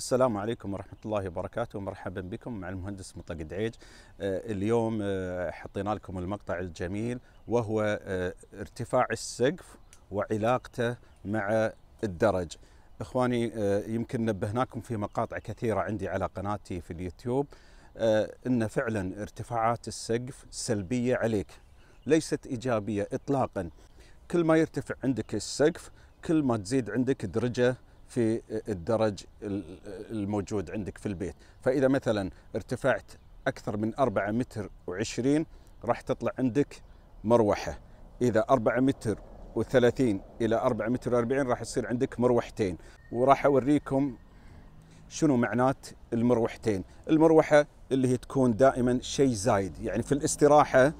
السلام عليكم ورحمة الله وبركاته مرحبا بكم مع المهندس مطلق دعيج آه، اليوم آه، حطينا لكم المقطع الجميل وهو آه، ارتفاع السقف وعلاقته مع الدرج إخواني يمكن نبهناكم في مقاطع كثيرة عندي على قناتي في اليوتيوب أن فعلا ارتفاعات السقف سلبية عليك ليست إيجابية إطلاقا كل ما يرتفع عندك السقف كل ما تزيد عندك درجة في الدرج الموجود عندك في البيت فإذا مثلا ارتفعت أكثر من 4 متر و20 راح تطلع عندك مروحة إذا 4 متر و30 إلى 4 متر وأربعين 40 راح يصير عندك مروحتين وراح أوريكم شنو معنات المروحتين المروحة اللي هي تكون دائما شيء زايد يعني في الاستراحة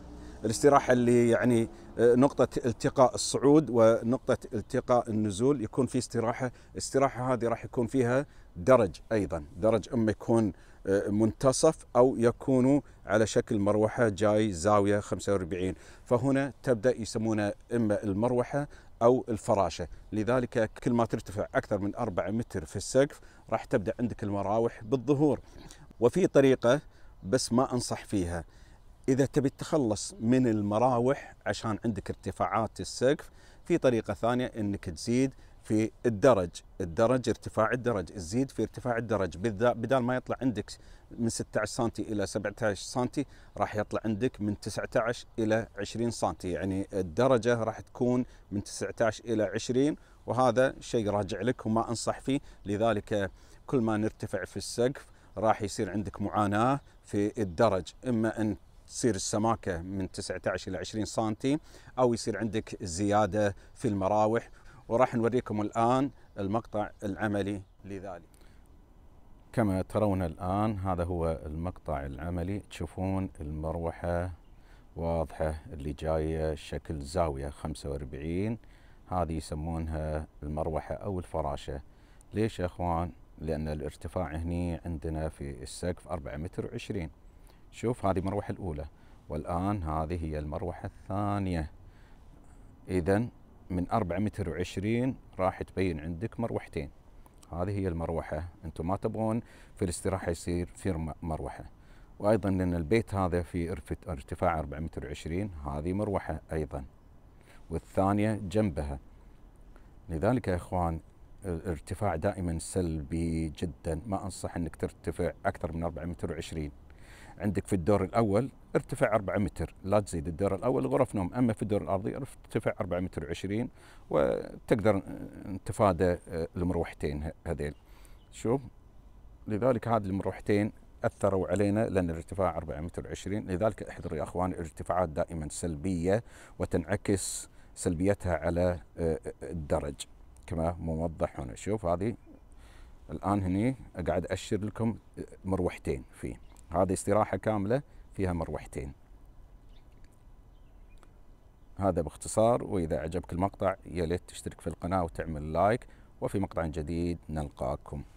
الاستراحه اللي يعني آه، نقطه التقاء الصعود ونقطه التقاء النزول يكون في استراحه الاستراحه هذه راح يكون فيها درج ايضا درج اما يكون آه، منتصف او يكون على شكل مروحه جاي زاويه 45 فهنا تبدا يسمونه اما المروحه او الفراشه لذلك كل ما ترتفع اكثر من 4 متر في السقف راح تبدا عندك المراوح بالظهور وفي طريقه بس ما انصح فيها اذا تبي تتخلص من المراوح عشان عندك ارتفاعات السقف في طريقه ثانيه انك تزيد في الدرج الدرج ارتفاع الدرج تزيد في ارتفاع الدرج بدل ما يطلع عندك من 16 سم الى 17 سم راح يطلع عندك من 19 الى 20 سم يعني الدرجه راح تكون من 19 الى 20 وهذا شيء راجع لك وما انصح فيه لذلك كل ما نرتفع في السقف راح يصير عندك معاناه في الدرج اما ان تصير السماكه من 19 الى 20 سم او يصير عندك زياده في المراوح وراح نوريكم الان المقطع العملي لذلك كما ترون الان هذا هو المقطع العملي تشوفون المروحه واضحه اللي جايه شكل زاويه 45 هذه يسمونها المروحه او الفراشه ليش يا اخوان لان الارتفاع هنا عندنا في السقف 4 متر و20 شوف هذه المروحة الأولى والآن هذه هي المروحة الثانية إذا من 4 متر وعشرين راح تبين عندك مروحتين هذه هي المروحة أنتم ما تبغون في الاستراحة يصير في مروحة وأيضا لأن البيت هذا في ارتفاع 4 متر وعشرين هذه مروحة أيضا والثانية جنبها لذلك يا إخوان الارتفاع دائما سلبي جدا ما أنصح أنك ترتفع أكثر من 4 متر وعشرين عندك في الدور الاول ارتفع 4 متر لا تزيد الدور الاول غرف نوم اما في الدور الارضي ارتفع 4 متر 20 وتقدر نتفادى آه، المروحتين هذيل شوف لذلك هذه المروحتين اثروا علينا لان الارتفاع 4 متر 20 لذلك احذروا يا اخوان الارتفاعات دائما سلبيه وتنعكس سلبيتها على آه، الدرج كما موضح هنا شوف هذه الان هني قاعد اشر لكم آه، مروحتين فيه هذه استراحة كاملة فيها مروحتين هذا باختصار وإذا أعجبك المقطع يا ليت تشترك في القناة وتعمل لايك وفي مقطع جديد نلقاكم